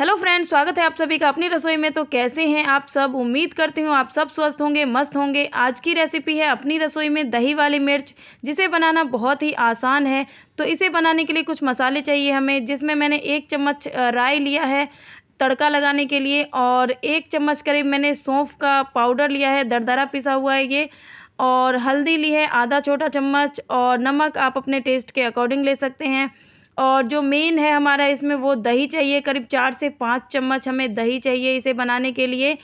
hello friends स्वागत है आप सभी का अपनी रसोई में तो कैसे हैं आप सब उम्मीद करती हूँ आप सब स्वस्थ होंगे मस्त होंगे आज की रेसिपी है अपनी रसोई में दही वाली मिर्च जिसे बनाना बहुत ही आसान है तो इसे बनाने के लिए कुछ मसाले चाहिए हमें जिसमें मैंने एक चम्मच राई लिया है तड़का लगाने के लिए और एक चम्मच करीब मैंने सौंफ का पाउडर लिया है दरदरा पिसा हुआ है ये और हल्दी ली है आधा छोटा चम्मच और नमक आप अपने टेस्ट के अकॉर्डिंग ले सकते हैं और जो मेन है हमारा इसमें वो दही चाहिए करीब चार से पाँच चम्मच हमें दही चाहिए इसे बनाने के लिए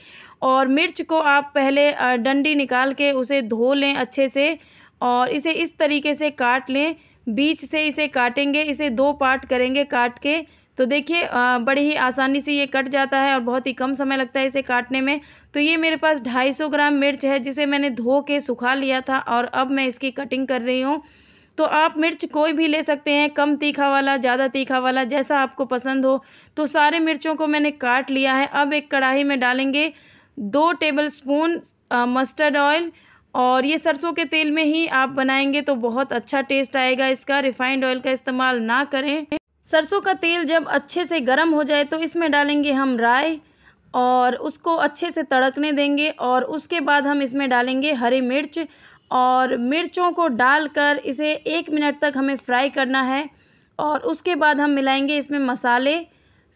और मिर्च को आप पहले डंडी निकाल के उसे धो लें अच्छे से और इसे इस तरीके से काट लें बीच से इसे काटेंगे इसे दो पार्ट करेंगे काट के तो देखिए बड़ी ही आसानी से ये कट जाता है और बहुत ही कम समय लगता है इसे काटने में तो ये मेरे पास 250 ग्राम मिर्च है जिसे मैंने धो के सुखा लिया था और अब मैं इसकी कटिंग कर रही हूँ तो आप मिर्च कोई भी ले सकते हैं कम तीखा वाला ज़्यादा तीखा वाला जैसा आपको पसंद हो तो सारे मिर्चों को मैंने काट लिया है अब एक कढ़ाई में डालेंगे दो टेबल स्पून मस्टर्ड ऑयल और ये सरसों के तेल में ही आप बनाएंगे तो बहुत अच्छा टेस्ट आएगा इसका रिफाइंड ऑयल का इस्तेमाल ना करें सरसों का तेल जब अच्छे से गर्म हो जाए तो इसमें डालेंगे हम राय और उसको अच्छे से तड़कने देंगे और उसके बाद हम इसमें डालेंगे हरी मिर्च और मिर्चों को डालकर इसे एक मिनट तक हमें फ्राई करना है और उसके बाद हम मिलाएंगे इसमें मसाले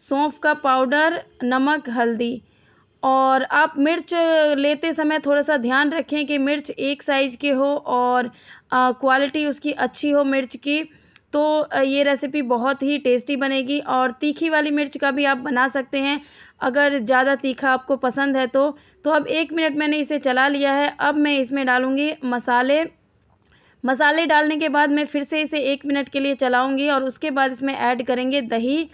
सौंफ का पाउडर नमक हल्दी और आप मिर्च लेते समय थोड़ा सा ध्यान रखें कि मिर्च एक साइज़ के हो और क्वालिटी उसकी अच्छी हो मिर्च की तो ये रेसिपी बहुत ही टेस्टी बनेगी और तीखी वाली मिर्च का भी आप बना सकते हैं अगर ज़्यादा तीखा आपको पसंद है तो तो अब एक मिनट मैंने इसे चला लिया है अब मैं इसमें डालूँगी मसाले मसाले डालने के बाद मैं फिर से इसे एक मिनट के लिए चलाऊँगी और उसके बाद इसमें ऐड करेंगे दही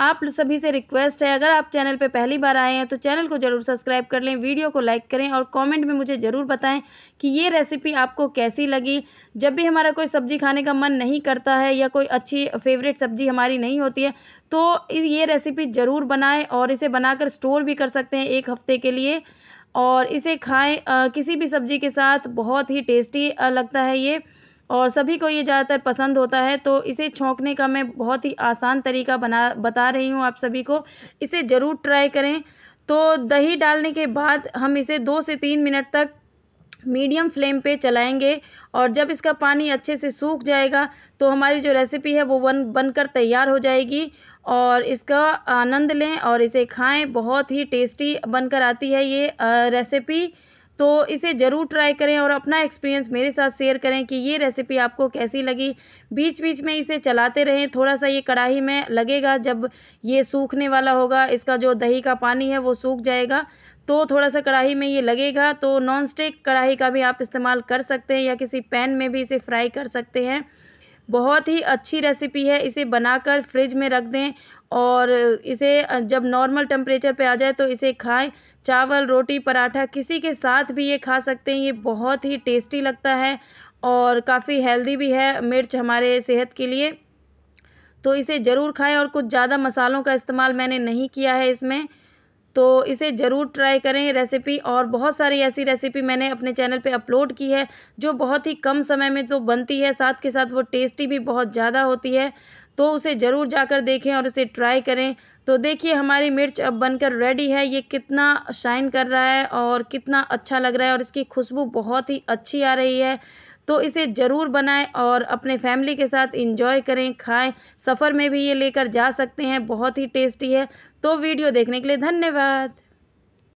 आप सभी से रिक्वेस्ट है अगर आप चैनल पर पहली बार आए हैं तो चैनल को ज़रूर सब्सक्राइब कर लें वीडियो को लाइक करें और कॉमेंट में मुझे ज़रूर बताएँ कि ये रेसिपी आपको कैसी लगी जब भी हमारा कोई सब्ज़ी खाने का मन नहीं करता है या कोई अच्छी फेवरेट सब्ज़ी हमारी नहीं होती है तो ये रेसिपी ज़रूर बनाएँ और इसे बनाकर स्टोर भी कर सकते हैं एक हफ़्ते के लिए और इसे खाएं आ, किसी भी सब्ज़ी के साथ बहुत ही टेस्टी लगता है ये और सभी को ये ज़्यादातर पसंद होता है तो इसे छोंकने का मैं बहुत ही आसान तरीका बना बता रही हूँ आप सभी को इसे ज़रूर ट्राई करें तो दही डालने के बाद हम इसे दो से तीन मिनट तक मीडियम फ्लेम पे चलाएंगे और जब इसका पानी अच्छे से सूख जाएगा तो हमारी जो रेसिपी है वो बन बनकर तैयार हो जाएगी और इसका आनंद लें और इसे खाएं बहुत ही टेस्टी बनकर आती है ये रेसिपी तो इसे ज़रूर ट्राई करें और अपना एक्सपीरियंस मेरे साथ शेयर करें कि ये रेसिपी आपको कैसी लगी बीच बीच में इसे चलाते रहें थोड़ा सा ये कढ़ाई में लगेगा जब ये सूखने वाला होगा इसका जो दही का पानी है वो सूख जाएगा तो थोड़ा सा कढ़ाई में ये लगेगा तो नॉन स्टिक कढ़ाई का भी आप इस्तेमाल कर सकते हैं या किसी पैन में भी इसे फ्राई कर सकते हैं बहुत ही अच्छी रेसिपी है इसे बनाकर फ्रिज में रख दें और इसे जब नॉर्मल टेम्परेचर पे आ जाए तो इसे खाएं चावल रोटी पराठा किसी के साथ भी ये खा सकते हैं ये बहुत ही टेस्टी लगता है और काफ़ी हेल्दी भी है मिर्च हमारे सेहत के लिए तो इसे ज़रूर खाएं और कुछ ज़्यादा मसालों का इस्तेमाल मैंने नहीं किया है इसमें तो इसे ज़रूर ट्राई करें रेसिपी और बहुत सारी ऐसी रेसिपी मैंने अपने चैनल पे अपलोड की है जो बहुत ही कम समय में तो बनती है साथ के साथ वो टेस्टी भी बहुत ज़्यादा होती है तो उसे ज़रूर जाकर देखें और उसे ट्राई करें तो देखिए हमारी मिर्च अब बनकर रेडी है ये कितना शाइन कर रहा है और कितना अच्छा लग रहा है और इसकी खुशबू बहुत ही अच्छी आ रही है तो इसे ज़रूर बनाएं और अपने फैमिली के साथ इंजॉय करें खाएं सफ़र में भी ये लेकर जा सकते हैं बहुत ही टेस्टी है तो वीडियो देखने के लिए धन्यवाद